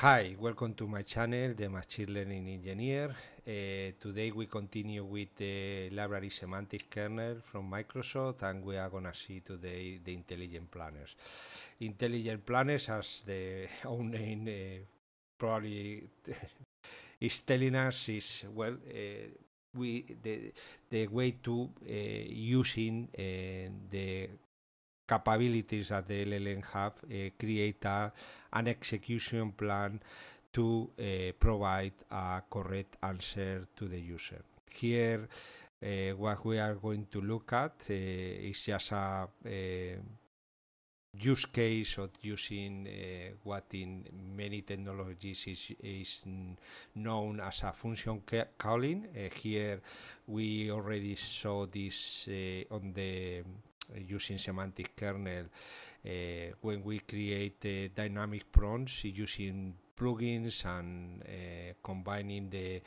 Hi, welcome to my channel, the Machine Learning Engineer. Uh, today we continue with the library semantic kernel from Microsoft and we are gonna see today the intelligent planners. Intelligent planners as the own name uh, probably is telling us is, well, uh, we the, the way to uh, using uh, the capabilities that the LLM have, uh, create a, an execution plan to uh, provide a correct answer to the user. Here, uh, what we are going to look at uh, is just a, uh, use case of using uh, what in many technologies is, is known as a function calling. Uh, here we already saw this uh, on the uh, using semantic kernel uh, when we create uh, dynamic prompts using plugins and uh, combining the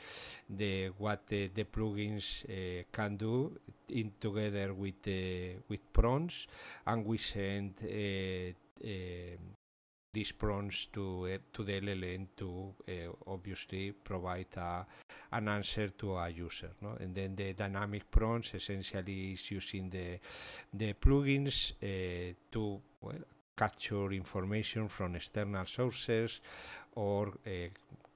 the what the, the plugins uh, can do in together with the with prawns and we send uh, these prompts to eh, to the LLM to eh, obviously provide a, an answer to a user. No? And then the dynamic prompts essentially is using the the plugins eh, to well, capture information from external sources or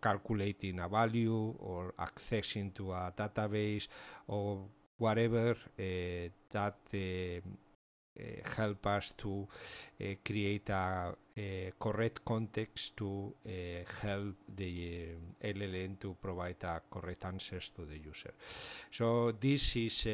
calculating a value or accessing to a database or whatever uh, that uh, uh, help us to create a, Eh, correct context to eh, help the eh, LLM to provide a correct answers to the user. So this is,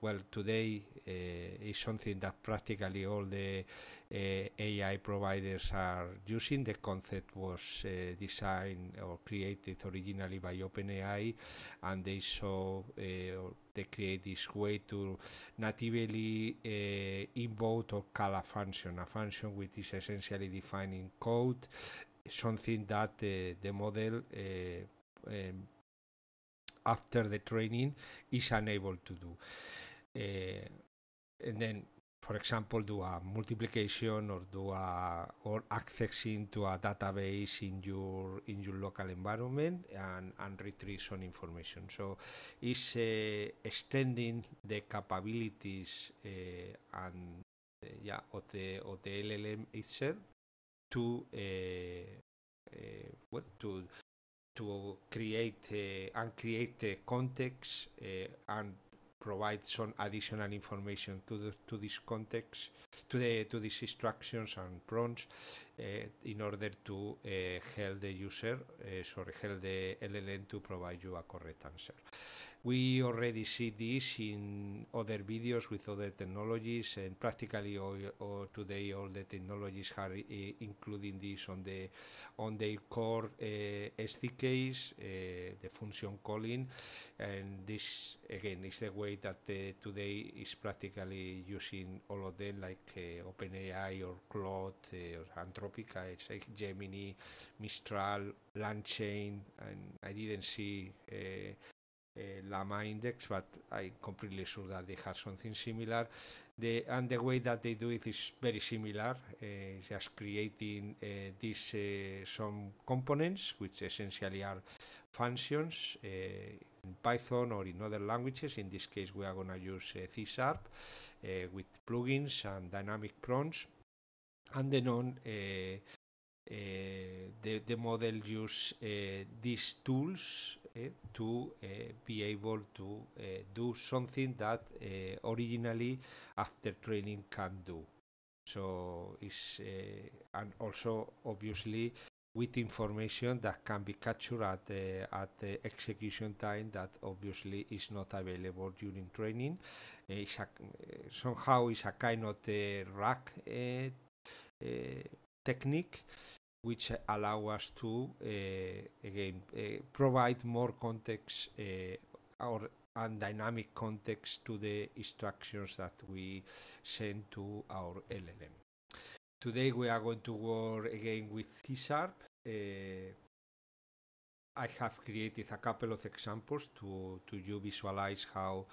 well, today is something that practically all the uh, AI providers are using. The concept was uh, designed or created originally by OpenAI, and they saw uh, they create this way to natively invoke or call a function, a function which is essentially defining code, something that the model um, after the training is unable to do. Uh, and then for example, do a multiplication or do a or accessing to a database in your in your local environment and, and retrieve some information. So it's uh, extending the capabilities uh, and uh, yeah of the of the LLM itself to uh, uh, to to create uh, and create the context and provide some additional information to the, to this context, to the to these instructions and prompts. Eh, in order to eh, help the user, eh, sorry, help the LLM to provide you a correct answer. We already see this in other videos with other technologies, and practically all, all today all the technologies are uh, including this on the on their core uh, SDKs, uh, the function calling, and this again is the way that today is practically using all of them, like OpenAI or Cloud or Android Tropica. It's like Gemini, Mistral, Landchain, and I didn't see uh, Llama Index, but I'm completely sure that they have something similar. The, and the way that they do it is very similar, uh, just creating uh, these uh, some components, which essentially are functions in Python or in other languages. In this case, we are going to use C Sharp with plugins and dynamic prompts and the non the, eh, eh, the model use eh, these tools to be able to do something that originally after training can do so it's and also obviously with information that can be captured at the, at the execution time that obviously is not available during training. It's a, somehow it's a kind of uh, rack uh, uh, technique which allow us to uh, again uh, provide more context or and dynamic context to the instructions that we send to our LLM. Today we are going to work again with C Sharp. Uh, I have created a couple of examples to, to you visualize how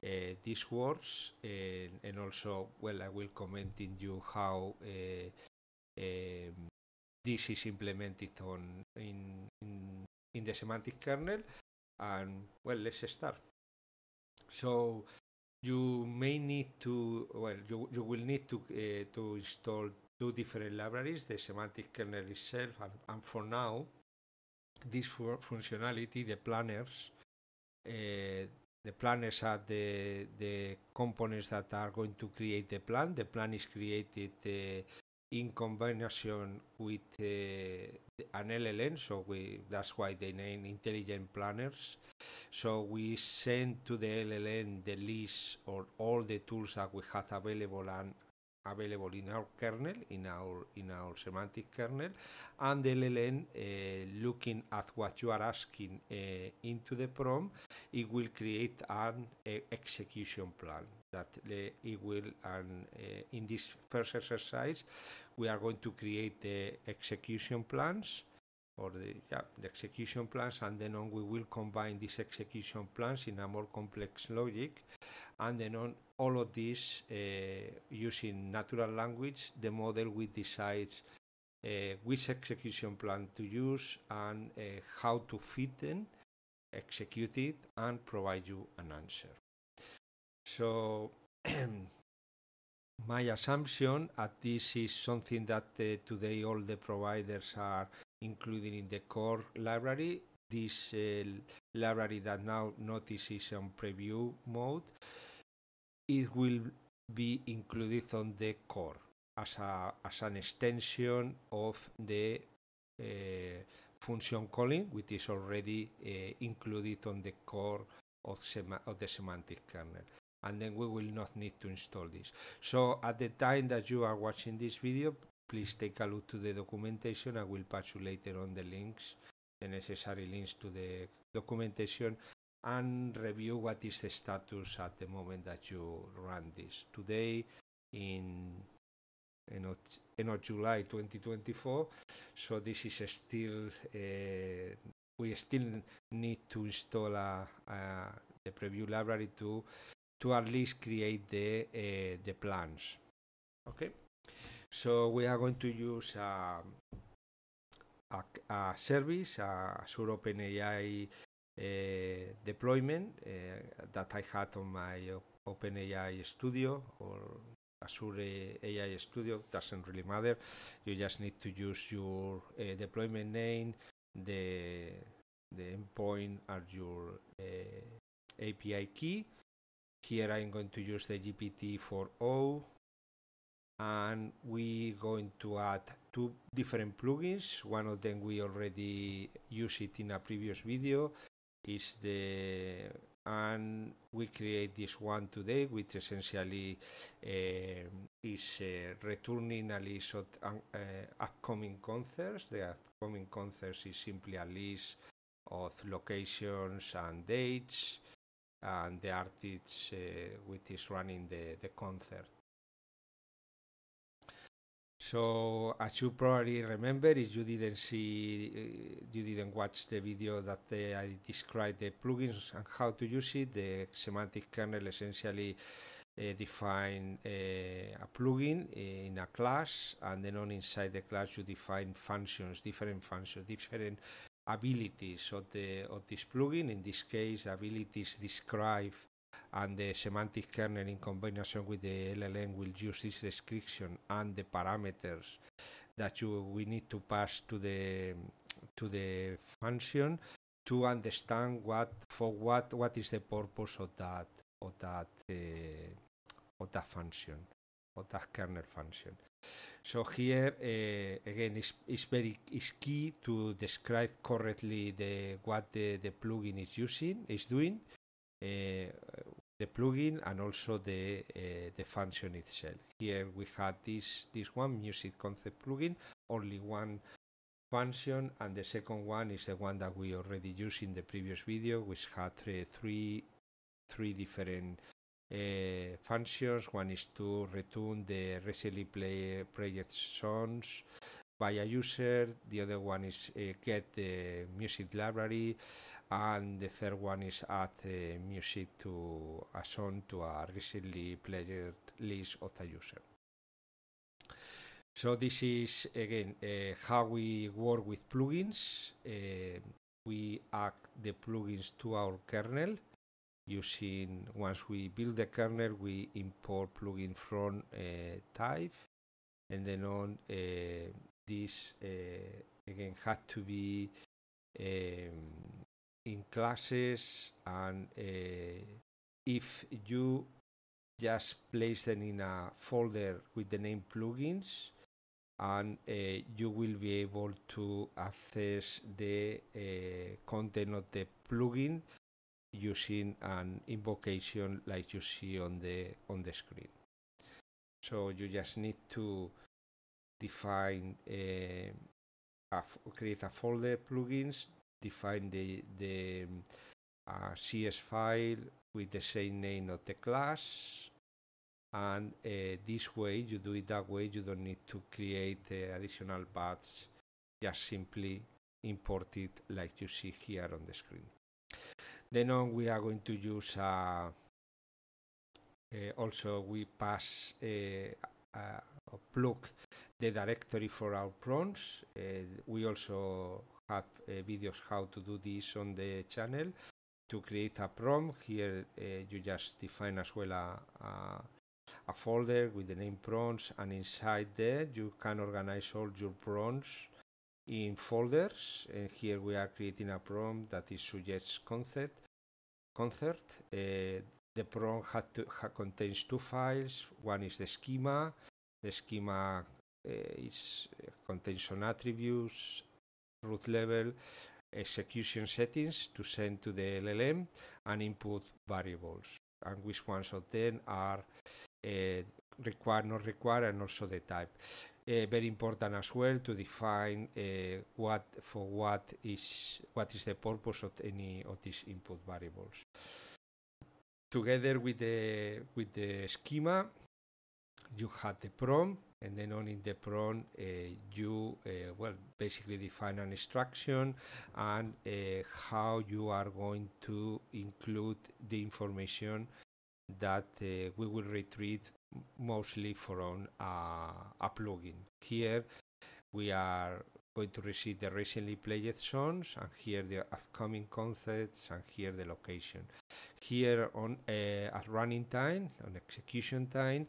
Eh, these words, eh, and also, well, I will comment in you how eh, this is implemented on in, in, in the semantic kernel. And well, let's start. So you may need to well you, you will need to uh, to install two different libraries the semantic kernel itself and, and for now this functionality the planners uh, the planners are the the components that are going to create the plan. The plan is created uh, in combination with uh, an LLM, so we that's why they name intelligent planners. So we send to the LLM the list or all the tools that we have available and available in our kernel, in our in our semantic kernel, and the LLM uh, looking at what you are asking uh, into the prompt it will create an uh, execution plan that it will and eh, in this first exercise we are going to create the execution plans or the, yeah, the execution plans and then on we will combine these execution plans in a more complex logic and then on all of this uh, eh, using natural language the model will decide uh, which execution plan to use and uh, how to fit them execute it, and provide you an answer. So, my assumption at this is something that uh, today all the providers are including in the core library. This uh, library that now notice is on preview mode, it will be included on the core as a as an extension of the uh, function calling, which is already uh, included on the core of, sema- of the semantic kernel. And then we will not need to install this. So at the time that you are watching this video, please take a look to the documentation. I will pass you later on the links, the necessary links to the documentation and review what is the status at the moment that you run this. Today in in July 2024. So this is still uh, we still need to install a, a, the preview library to to at least create the uh, the plans. Okay, so we are going to use a um, a, a service, a Azure OpenAI uh, deployment uh, that I had on my OpenAI Studio or Azure AI Studio doesn't really matter. You just need to use your uh, deployment name, the the endpoint, and your uh, API key. Here I'm going to use the GPT 4.0, and we're going to add two different plugins. One of them we already used it in a previous video. Is the and we create this one today which essentially uh, is uh, returning a list of uh, upcoming concerts the upcoming concerts is simply a list of locations and dates and the artist which is running the, the concert so as you probably remember, if you didn't see, uh, you didn't watch the video that uh, I described the plugins and how to use it, the semantic kernel essentially uh, define eh, a plugin in a class, and then on inside the class you define functions, different functions, different abilities of the of this plugin. In this case, abilities describe and the semantic kernel in combination with the LLM will use this description and the parameters that you we need to pass to the to the function to understand what for what what is the purpose of that of that uh, of that function of that kernel function. So here uh, again is is very is key to describe correctly the what the, the plugin is using is doing Eh, the plugin and also the eh, the function itself. Here we had this this one music concept plugin, only one function and the second one is the one that we already used in the previous video which had three three different uh, functions one is to return the recently play, played songs by a user, the other one is uh, get the music library, and the third one is add the music to a song to a recently played list of the user. So this is again uh, how we work with plugins. Uh, we add the plugins to our kernel using once we build the kernel we import plugin from uh, type and then on uh, this eh, again had to be um, in classes and eh, if you just place them in a folder with the name plugins and uh, you will be able to access the uh, content of the plugin using an invocation like you see on the on the screen so you just need to define eh, a, create a folder plugins, define the, the uh, CS file with the same name of the class and uh, this way you do it that way you don't need to create uh, additional paths just simply import it like you see here on the screen then on we are going to use uh, also we pass a, a, a plug the directory for our prawns. Uh, we also have uh, videos how to do this on the channel. To create a prompt, here uh, you just define as well a, a a folder with the name prawns and inside there you can organize all your prawns in folders and here we are creating a prompt that is suggests concert concert uh, the prompt had to, had contains two files one is the schema the schema Eh, is eh, contains attributes, root level, execution settings to send to the LLM, and input variables, and which ones of them are eh, required, not required, and also the type. Uh, very important as well to define uh, what for what is what is the purpose of any of these input variables. Together with the with the schema, you had the prompt and then on in the prompt uh, you uh, well basically define an instruction and uh, how you are going to include the information that uh, we will retrieve mostly from uh, a plugin here we are going to receive the recently played songs and here the upcoming concerts and here the location. Here on uh, at running time, on execution time,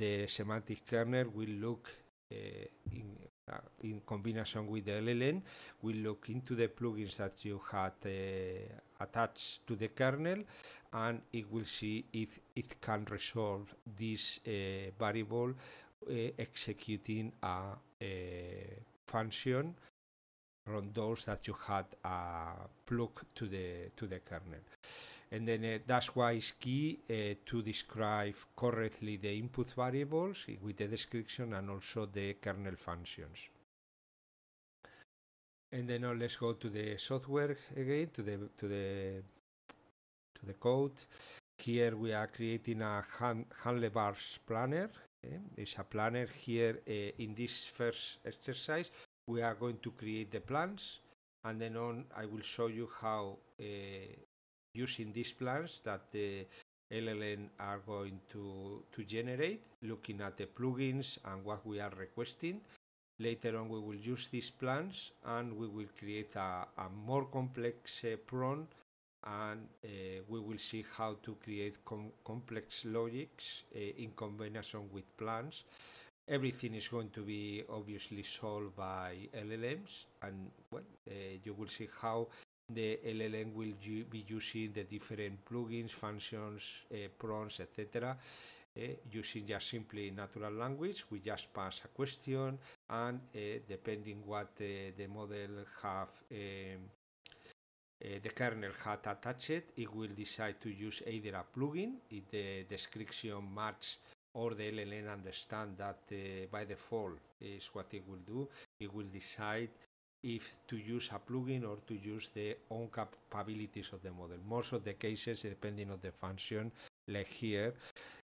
the semantic kernel will look uh, in, uh, in combination with the LLN, we look into the plugins that you had uh, attached to the kernel and it will see if it can resolve this uh, variable uh, executing a, a uh, function from those that you had uh, plugged to the to the kernel. And then uh, that's why it's key uh, to describe correctly the input variables with the description and also the kernel functions. And then now uh, let's go to the software again to the to the to the code. Here we are creating a hand, handlebars planner there's eh, a planner here eh, in this first exercise. We are going to create the plans and then on I will show you how eh, using these plans that the LLN are going to, to generate, looking at the plugins and what we are requesting. Later on, we will use these plans and we will create a, a more complex uh, prompt and uh, we will see how to create com complex logics uh, in combination with plans. Everything is going to be obviously solved by LLMs, and well, uh, you will see how the LLM will be using the different plugins, functions, uh, prompts, etc. Uh, using just simply natural language, we just pass a question, and uh, depending what the model have um, uh, the kernel has attached, it will decide to use either a plugin if the description matches or the LLN understand that uh, by default is what it will do. It will decide if to use a plugin or to use the own capabilities of the model. Most of the cases, depending on the function, like here,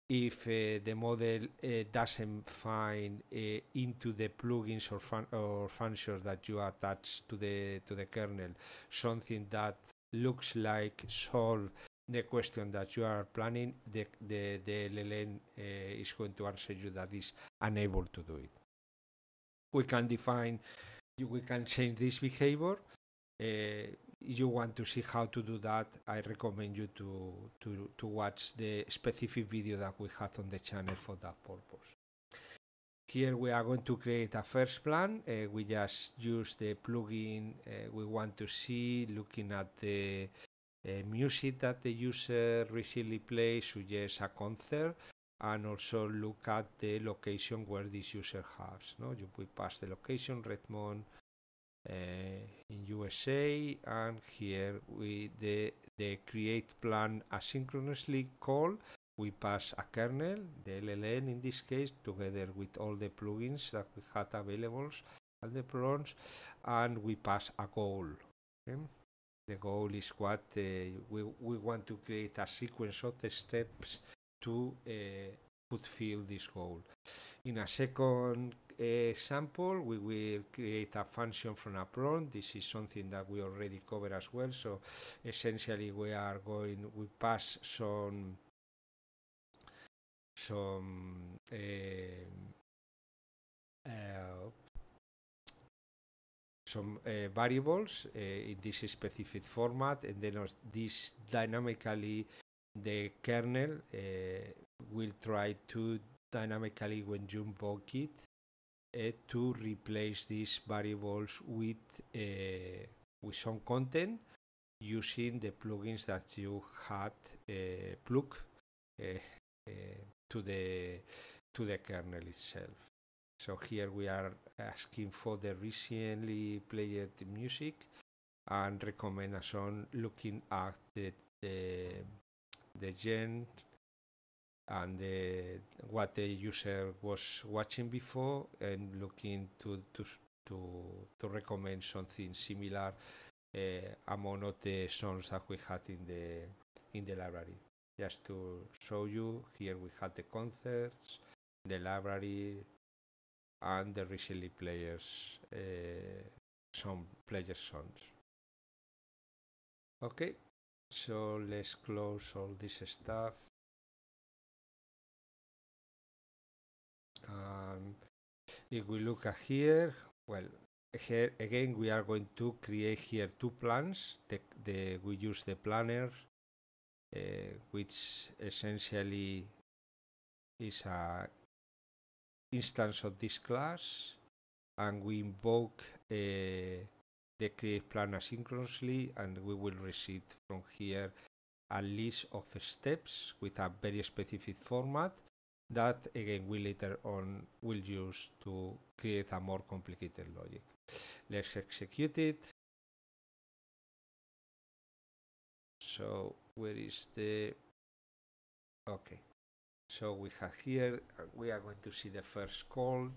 if uh, the model uh, doesn't find uh, into the plugins or, fun or functions that you attach to the to the kernel something that looks like solve the question that you are planning, the, the, the LLM uh, is going to answer you that is unable to do it. We can define, we can change this behavior. Uh, you want to see how to do that, I recommend you to, to, to watch the specific video that we had on the channel for that purpose. Here we are going to create a first plan. Uh, we just use the plugin uh, we want to see, looking at the uh, music that the user recently plays, suggests a concert, and also look at the location where this user has. No? You, we pass the location, Redmond, Eh, in USA and here we the, the create plan asynchronously call we pass a kernel, the LLN in this case, together with all the plugins that we had available and the plugins, and we pass a goal. Okay? The goal is what uh, we, we want to create a sequence of the steps to uh, fulfill this goal. In a second example, eh, we will create a function from a prompt. This is something that we already covered as well. So essentially we are going, we pass some, some, uh, uh, some uh, variables in this specific format and then this dynamically the kernel will try to dynamically when you invoke it uh, to replace these variables with uh, with some content using the plugins that you had uh, plug uh, uh, to the to the kernel itself. So here we are asking for the recently played music and recommend a song looking at the the, the gen and the, what the user was watching before and looking to to to, to recommend something similar uh, among all the songs that we had in the in the library. Just to show you, here we had the concerts, the library, and the recently players uh, some players songs. Okay, so let's close all this stuff Um, if we look at here, well, here again we are going to create here two plans. The, the, we use the planner, uh, which essentially is a instance of this class, and we invoke uh, the create plan asynchronously, and we will receive from here a list of steps with a very specific format that again we later on will use to create a more complicated logic. Let's execute it. So where is the okay so we have here we are going to see the first call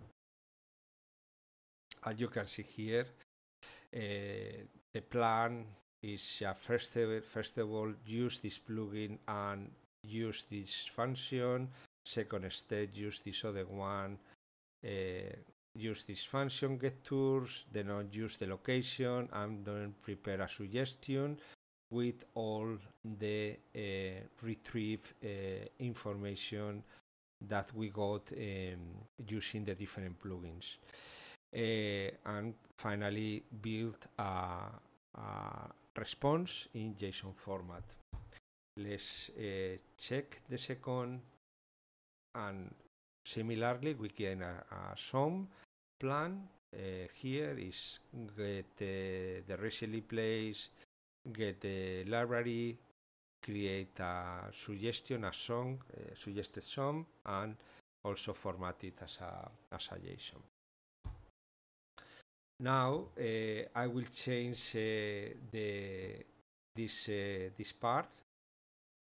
and you can see here uh, the plan is uh, first, of, first of all use this plugin and use this function second stage, use this other one, uh, eh, use this function get tours, then I'll use the location, and then prepare a suggestion with all the uh, retrieve uh, information that we got um, using the different plugins. and finally build a, a response in JSON format. Let's check the second and similarly, we can a, a sum plan. Uh, here is get uh, the recently place, get the library, create a suggestion, a song, uh, suggested song, and also format it as a, as a JSON. Now uh, I will change uh, the this uh, this part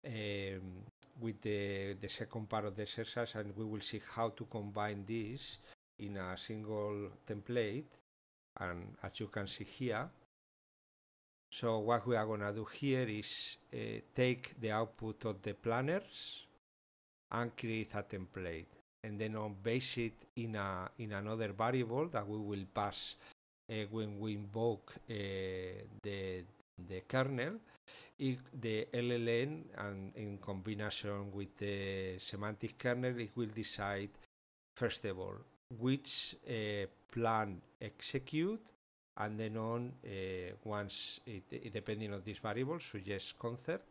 um, with the, the second part of the exercise and we will see how to combine these in a single template and as you can see here so what we are going to do here is uh, take the output of the planners and create a template and then on base it in a in another variable that we will pass uh, when we invoke uh, the the kernel it, the LLN and in combination with the semantic kernel it will decide first of all which uh, plan execute and then on uh, once it, it, depending on this variable suggest concert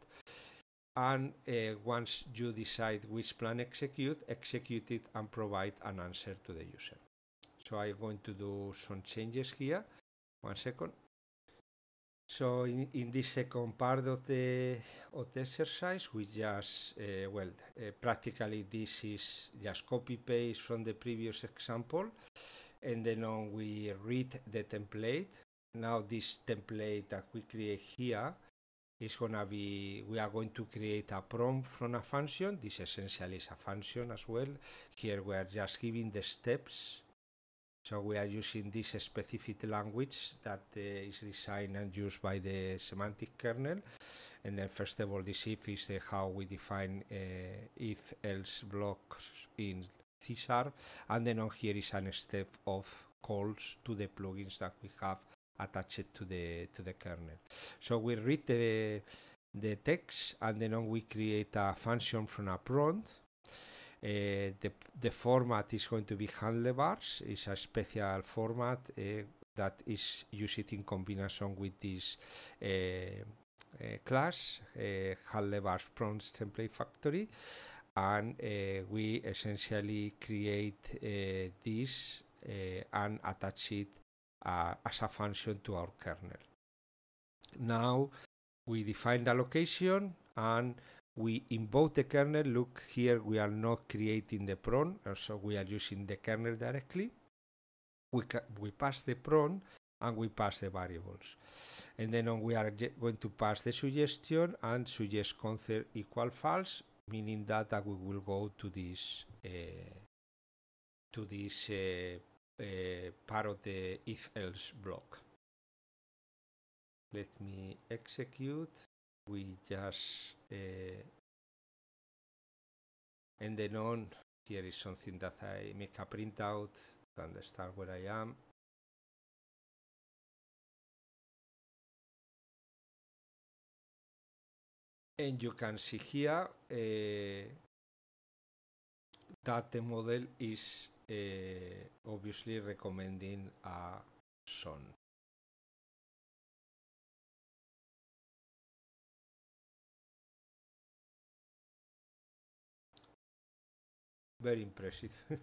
and uh, once you decide which plan execute execute it and provide an answer to the user so i'm going to do some changes here one second so in, in this second part of the of the exercise, we just uh, well uh, practically this is just copy paste from the previous example, and then on we read the template. Now this template that we create here is gonna be we are going to create a prompt from a function. This essentially is a function as well. Here we are just giving the steps so we are using this specific language that uh, is designed and used by the semantic kernel. And then first of all, this if is uh, how we define uh, if else blocks in C sharp. And then on here is a step of calls to the plugins that we have attached to the to the kernel. So we read the the text and then on we create a function from a prompt Eh, the, the format is going to be handlebars. It's a special format eh, that is used in combination with this eh, class, handle bars from template factory. And we essentially create this and attach it uh, as a function to our kernel. Now we define the location and we invoke the kernel. Look here, we are not creating the prawn, so we are using the kernel directly. We, we pass the prawn and we pass the variables. And then on, we are going to pass the suggestion and suggest concert equal false, meaning that, that we will go to this uh, to this uh, uh, part of the if else block. Let me execute we just uh, eh, and then on here is something that I make a printout to understand where I am and you can see here uh, that the model is uh, obviously recommending a Son. Very impressive.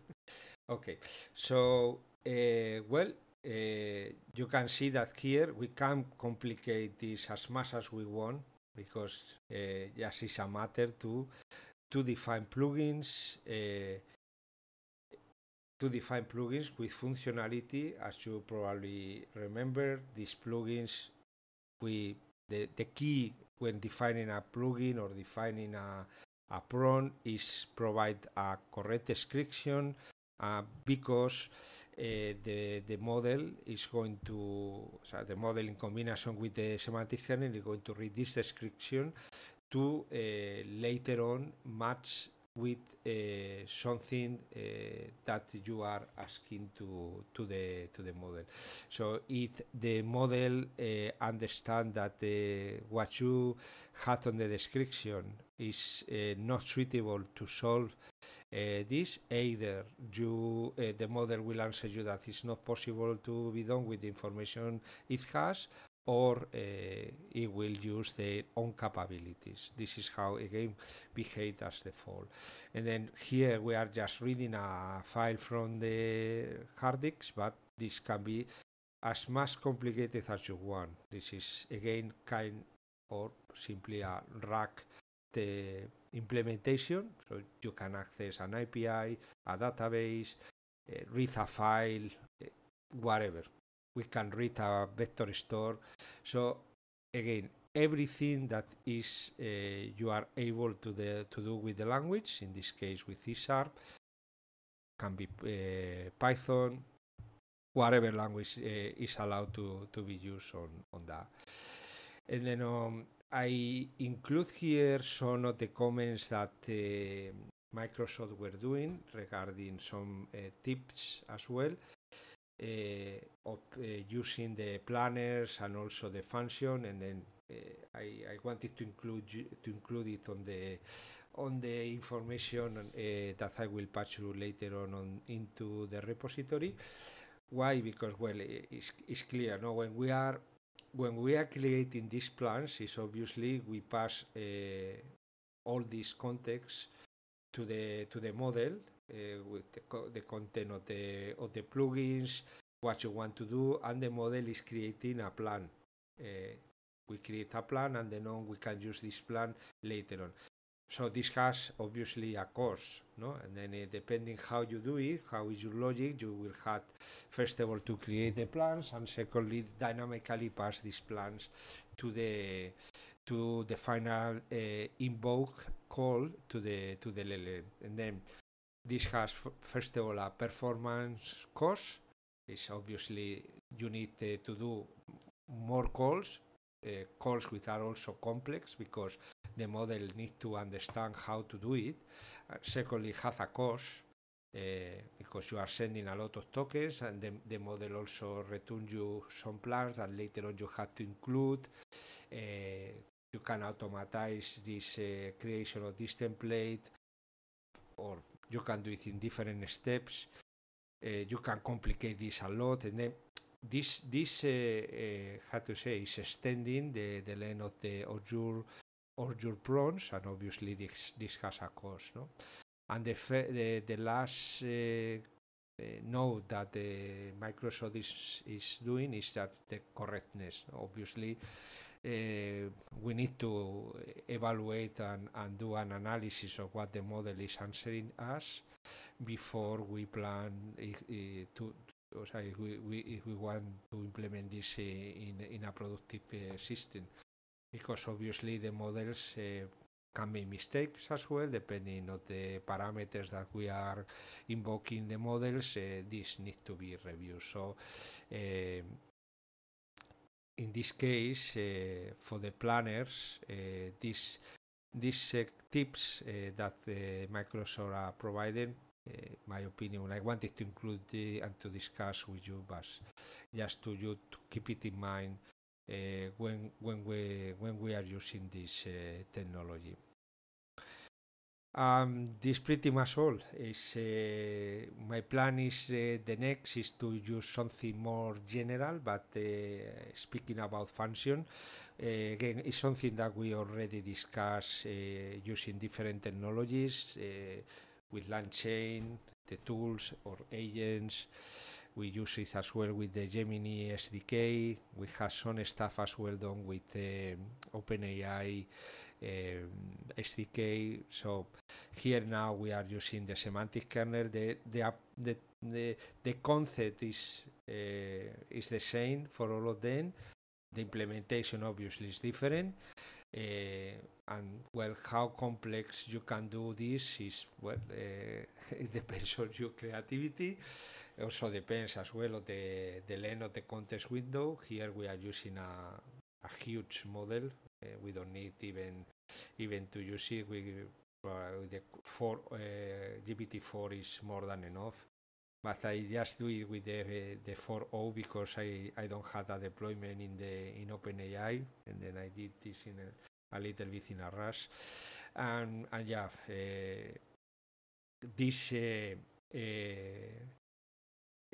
okay, so uh, well, uh, you can see that here we can complicate this as much as we want because uh, just it's a matter to to define plugins. Uh, to define plugins with functionality as you probably remember these plugins we the, the key when defining a plugin or defining a, a pron is provide a correct description uh, because uh, the, the model is going to so the model in combination with the semantic kernel is going to read this description to uh, later on match with uh, something uh, that you are asking to to the to the model. So if the model uh, understand that uh, what you had on the description is uh, not suitable to solve uh, this, either you the model will answer you that it's not possible to be done with the information it has, or uh, it will use their own capabilities. This is how a game behaves as default. And then here we are just reading a file from the hard disk, but this can be as much complicated as you want. This is again kind or simply a rack the implementation, so you can access an API, a database, uh, read a file, uh, whatever we can read a vector store. So again, everything that is uh, you are able to, the, to do with the language, in this case with C sharp, can be uh, Python, whatever language uh, is allowed to, to be used on, on that. And then um, I include here some of the comments that uh, Microsoft were doing regarding some uh, tips as well. Eh, of eh, using the planners and also the function and then eh, I, I wanted to include to include it on the on the information uh, that I will patch you later on, on, into the repository. Why? Because well, it's, it's clear. Now, when we are when we are creating these plans, is obviously we pass uh, all these context to the to the model Eh, with the, the content of the, of the plugins, what you want to do, and the model is creating a plan. Uh, we create a plan and then on we can use this plan later on. So this has obviously a cost, no? And then uh, depending how you do it, how is your logic, you will have first of all to create the plans and secondly dynamically pass these plans to the to the final uh, invoke call to the to the LLM, and then this has, first of all, a performance cost. It's obviously you need uh, to do more calls, uh, calls which are also complex because the model needs to understand how to do it. Uh, secondly, it has a cost. Uh, because you are sending a lot of tokens and the, the model also returns you some plans that later on you have to include. Uh, you can automatize this uh, creation of this template or you can do it in different steps. Uh, you can complicate this a lot, and then this this uh, uh how to say is extending the, the length of the of your or your prawns, and obviously this this has a cost, no. And the the, the last uh, uh note that uh, Microsoft is, is doing is that the correctness. Obviously, we need to evaluate and, and do an analysis of what the model is answering us before we plan eh, to, if we, if we want to implement this eh, in, in a productive uh, system. Because obviously the models uh, can make mistakes as well, depending on the parameters that we are invoking the models, this needs to be reviewed. So in this case, uh, for the planners, uh, these these uh, tips that Microsoft are providing uh, my opinion. I wanted to include the, and to discuss with you, but just to you to keep it in mind uh, when when we when we are using this uh, technology. Um, this pretty much all. Is uh, my plan is uh, the next is to use something more general, but uh, speaking about function, uh, again, it's something that we already discussed uh, using different technologies uh, with LangChain, the tools or agents we use it as well with the Gemini SDK. We have some stuff as well done with the uh, OpenAI um, SDK. So here now we are using the semantic kernel. The the the the, the concept is uh, is the same for all of them. The implementation obviously is different. Uh, and well how complex you can do this is well uh, it depends on your creativity also depends as well of the, the length of the context window. Here we are using a, a huge model. Uh, we don't need even even to use it. We, uh, the four, uh, eh, GPT-4 is more than enough. But I just do it with the, eh, the 4.0 because I, I don't have a deployment in the in OpenAI. And then I did this in a, a little bit in a rush. And, and yeah, this... Uh,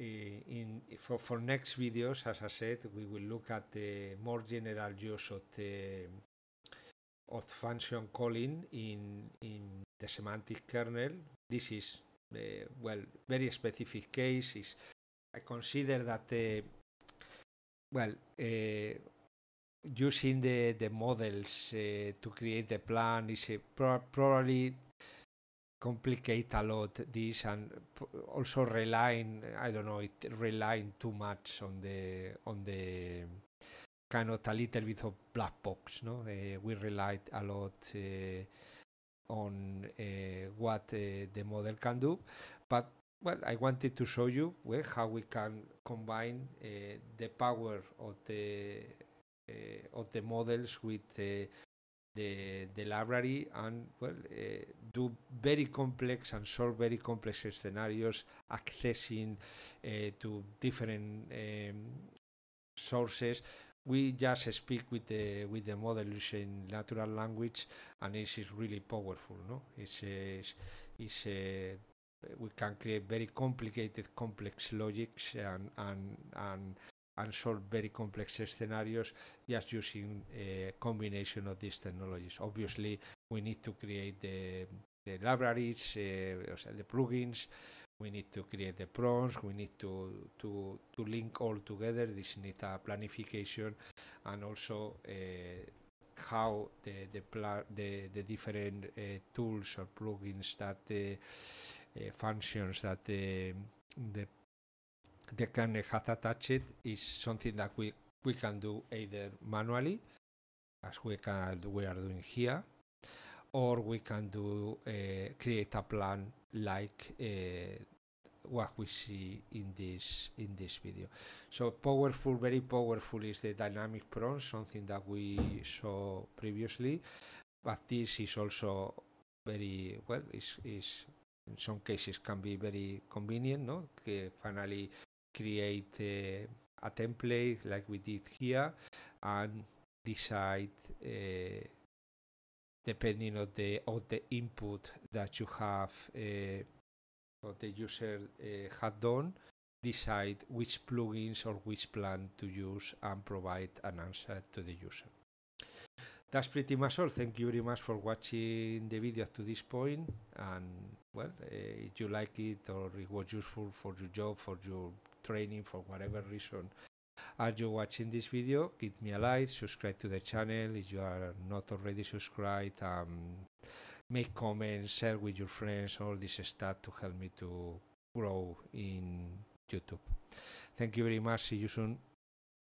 Eh, in, for, for next videos, as I said, we will look at the more general use of the of function calling in in the semantic kernel. This is uh, well very specific case. Is I consider that uh, well uh, using the the models to create the plan is pro probably complicate a lot this and also relying i don't know it relying too much on the on the kind of a little bit of black box no uh, we relied a lot uh, on uh, what the model can do but well i wanted to show you well, how we can combine the power of the of the models with the, the library and well uh, do very complex and solve very complex scenarios accessing uh, to different um, sources we just speak with the with the model using natural language and it is really powerful no it's a, it's a, we can create very complicated complex logics and and and and solve very complex scenarios just using a uh, combination of these technologies. Obviously, we need to create the, the libraries, uh, the plugins, we need to create the prompts, we need to, to, to link all together. This needs a planification and also uh, how the the, the, the different uh, tools or plugins that the uh, uh, functions that um, the the kernel can attach it is something that we, we can do either manually, as we, can, we are doing here, or we can do uh, create a plan like uh, what we see in this in this video. So powerful, very powerful is the dynamic prompt, something that we saw previously, but this is also very well. Is is in some cases can be very convenient, no? Que finally create uh, a template like we did here and decide uh, depending on the on the input that you have uh, or the user eh, had done decide which plugins or which plan to use and provide an answer to the user that's pretty much all. Thank you very much for watching the video up to this And well, uh, if you like it or it was useful for your job, for your training for whatever reason are you watching this video give me a like subscribe to the channel if you are not already subscribed um, make comments share with your friends all this stuff to help me to grow in youtube thank you very much see you soon